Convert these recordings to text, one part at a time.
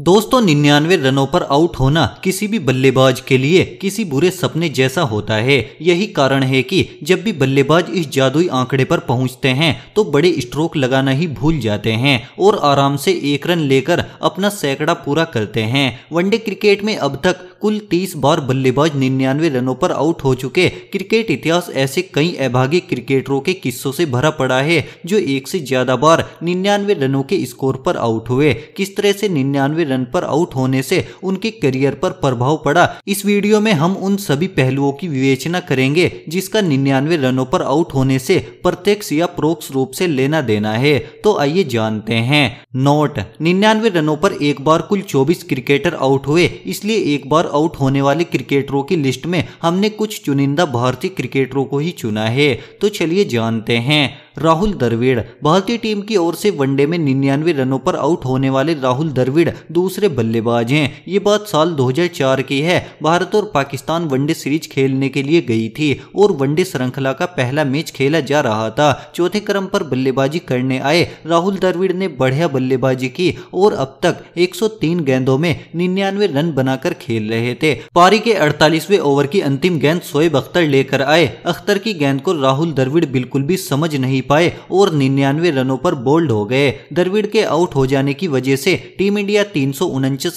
दोस्तों निन्यानवे रनों पर आउट होना किसी भी बल्लेबाज के लिए किसी बुरे सपने जैसा होता है यही कारण है कि जब भी बल्लेबाज इस जादुई आंकड़े पर पहुंचते हैं तो बड़े स्ट्रोक लगाना ही भूल जाते हैं और आराम से एक रन लेकर अपना सैकड़ा पूरा करते हैं वनडे क्रिकेट में अब तक कुल 30 बार बल्लेबाज निन्यानवे रनों पर आउट हो चुके क्रिकेट इतिहास ऐसे कई अभागी क्रिकेटरों के किस्सों से भरा पड़ा है जो एक से ज्यादा बार निन्यानवे रनों के स्कोर पर आउट हुए किस तरह से निन्यानवे रन पर आउट होने से उनके करियर पर प्रभाव पड़ा इस वीडियो में हम उन सभी पहलुओं की विवेचना करेंगे जिसका निन्यानवे रनों पर आउट होने से प्रत्यक्ष या प्रोक्ष रूप से लेना देना है तो आइए जानते हैं नोट निन्यानवे रनों पर एक बार कुल 24 क्रिकेटर आउट हुए इसलिए एक बार आउट होने वाले क्रिकेटरों की लिस्ट में हमने कुछ चुनिंदा भारतीय क्रिकेटरों को ही चुना है तो चलिए जानते हैं राहुल द्रविड़ भारतीय टीम की ओर से वनडे में निन्यानवे रनों पर आउट होने वाले राहुल द्रविड़ दूसरे बल्लेबाज हैं ये बात साल 2004 की है भारत और पाकिस्तान वनडे सीरीज खेलने के लिए गई थी और वनडे श्रृंखला का पहला मैच खेला जा रहा था चौथे क्रम पर बल्लेबाजी करने आए राहुल द्रविड़ ने बढ़िया बल्लेबाजी की और अब तक 103 गेंदों में निन्यानवे रन बनाकर खेल रहे थे पारी के 48वें ओवर की अंतिम गेंद सोएब अख्तर लेकर आए अख्तर की गेंद को राहुल द्रविड़ बिल्कुल भी समझ नहीं नहीं पाए और निन्यानवे रनों पर बोल्ड हो गए द्रविड़ के आउट हो जाने की वजह से टीम इंडिया तीन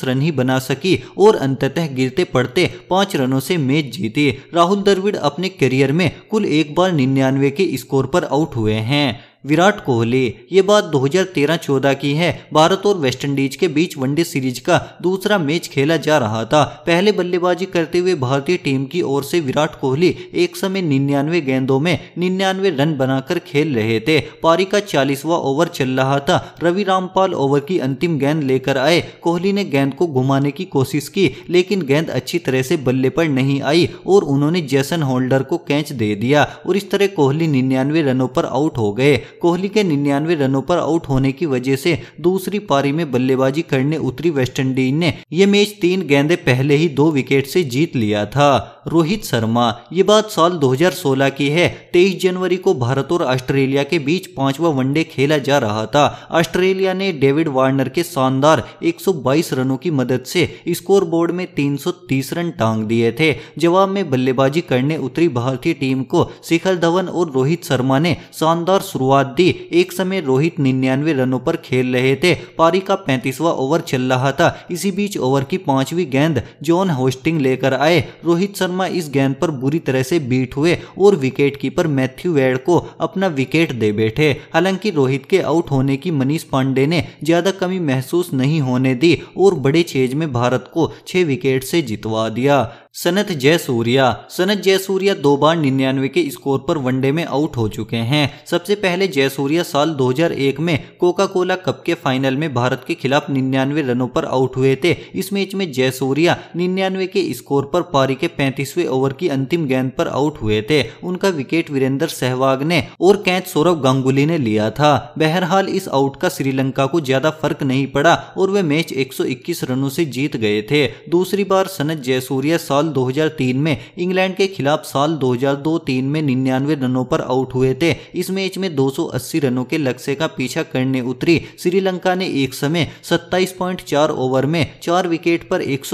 रन ही बना सकी और अंततः गिरते पड़ते पांच रनों से मैच जीती राहुल द्रविड़ अपने करियर में कुल एक बार निन्यानवे के स्कोर पर आउट हुए हैं विराट कोहली ये बात 2013-14 की है भारत और वेस्टइंडीज के बीच वनडे सीरीज का दूसरा मैच खेला जा रहा था पहले बल्लेबाजी करते हुए भारतीय टीम की ओर से विराट कोहली एक समय निन्यानवे गेंदों में निन्यानवे रन बनाकर खेल रहे थे पारी का चालीसवा ओवर चल रहा था रवि रामपाल ओवर की अंतिम गेंद लेकर आए कोहली ने गेंद को घुमाने की कोशिश की लेकिन गेंद अच्छी तरह से बल्ले पर नहीं आई और उन्होंने जैसन होल्डर को कैच दे दिया और इस तरह कोहली निन्यानवे रनों पर आउट हो गए कोहली के निन्यानवे रनों पर आउट होने की वजह से दूसरी पारी में बल्लेबाजी करने उतरी वेस्टइंडीज ने यह मैच तीन गेंदे पहले ही दो विकेट से जीत लिया था रोहित शर्मा ये बात साल 2016 की है 23 जनवरी को भारत और ऑस्ट्रेलिया के बीच पांचवा वनडे खेला जा रहा था ऑस्ट्रेलिया ने डेविड वार्नर के शानदार 122 रनों की मदद से बोर्ड में 330 रन टांग दिए थे जवाब में बल्लेबाजी करने उतरी भारतीय टीम को शिखर धवन और रोहित शर्मा ने शानदार शुरुआत बाद दी एक समय रोहित निन्यानवे रनों पर खेल रहे थे पारी का पैंतीसवा ओवर चल रहा था इसी बीच ओवर की पांचवी गेंद जॉन होस्टिंग लेकर आए रोहित शर्मा इस गेंद पर बुरी तरह से बीट हुए और विकेट कीपर मैथ्यू वेड को अपना विकेट दे बैठे हालांकि रोहित के आउट होने की मनीष पांडे ने ज्यादा कमी महसूस नहीं होने दी और बड़े चेज में भारत को छह विकेट से जितवा दिया सनत जयसूर्या सनत जयसूर्या दो बार निन्यानवे के स्कोर पर वनडे में आउट हो चुके हैं सबसे पहले जयसूर्या साल 2001 में कोका कोला कप के फाइनल में भारत के खिलाफ निन्यानवे रनों पर आउट हुए थे इस मैच में जयसूर्या निन्यानवे के स्कोर पर पारी के पैंतीसवे ओवर की अंतिम गेंद पर आउट हुए थे उनका विकेट वीरेंद्र सहवाग ने और कैच सौरभ गांगुली ने लिया था बहरहाल इस आउट का श्रीलंका को ज्यादा फर्क नहीं पड़ा और वे मैच एक रनों से जीत गए थे दूसरी बार सनत जयसूर्या साल साल 2003 में इंग्लैंड के खिलाफ साल 2002-3 में निन्यानवे रनों पर आउट हुए थे इस मैच में 280 रनों के लक्ष्य का पीछा करने उतरी श्रीलंका ने एक समय 27.4 ओवर में चार विकेट पर एक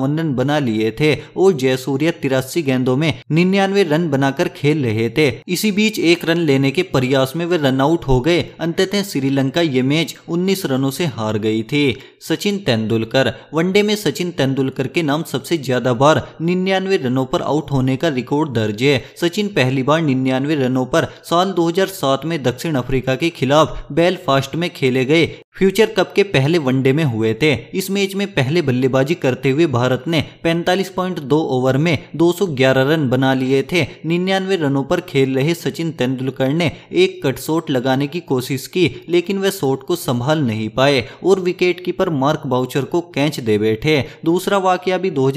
रन बना लिए थे और जयसूर्य तिरासी गेंदों में निन्यानवे रन बनाकर खेल रहे थे इसी बीच एक रन लेने के प्रयास में वे रन आउट हो गए अंततः श्रीलंका ये मैच 19 रनों से हार गई थी सचिन तेंदुलकर वनडे में सचिन तेंदुलकर के नाम सबसे ज्यादा बार निन्यानवे रनों पर आउट होने का रिकॉर्ड दर्ज है सचिन पहली बार निन्यानवे रनों पर साल 2007 में दक्षिण अफ्रीका के खिलाफ बेलफास्ट में खेले गए फ्यूचर कप के पहले वनडे में हुए थे इस मैच में पहले बल्लेबाजी करते हुए भारत ने 45.2 ओवर में 211 रन बना लिए थे निन्यानवे रनों पर खेल रहे सचिन तेंदुलकर ने एक कट शॉट लगाने की कोशिश की लेकिन वह शॉट को संभाल नहीं पाए और विकेट कीपर मार्क बाउचर को कैच दे बैठे दूसरा वाक्य भी दो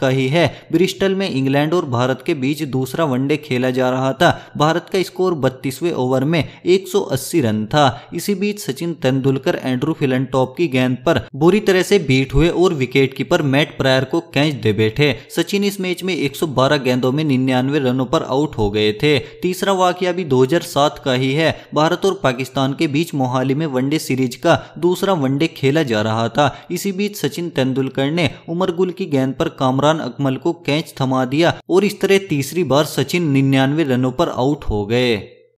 का ही है ब्रिस्टल में इंग्लैंड और भारत के बीच दूसरा वनडे खेला जा रहा था भारत का स्कोर बत्तीसवें ओवर में एक रन था इसी बीच सचिन तेंदुलकर लेकर एंड्रू फिलनटॉप की गेंद पर बुरी तरह से बीट हुए और विकेट कीपर मैट प्रायर को कैच दे बैठे सचिन इस मैच में 112 गेंदों में निन्यानवे रनों पर आउट हो गए थे तीसरा वाक्य भी 2007 का ही है भारत और पाकिस्तान के बीच मोहाली में वनडे सीरीज का दूसरा वनडे खेला जा रहा था इसी बीच सचिन तेंदुलकर ने उमर गुल की गेंद पर कामरान अकमल को कैच थमा दिया और इस तरह तीसरी बार सचिन निन्यानवे रनों पर आउट हो गए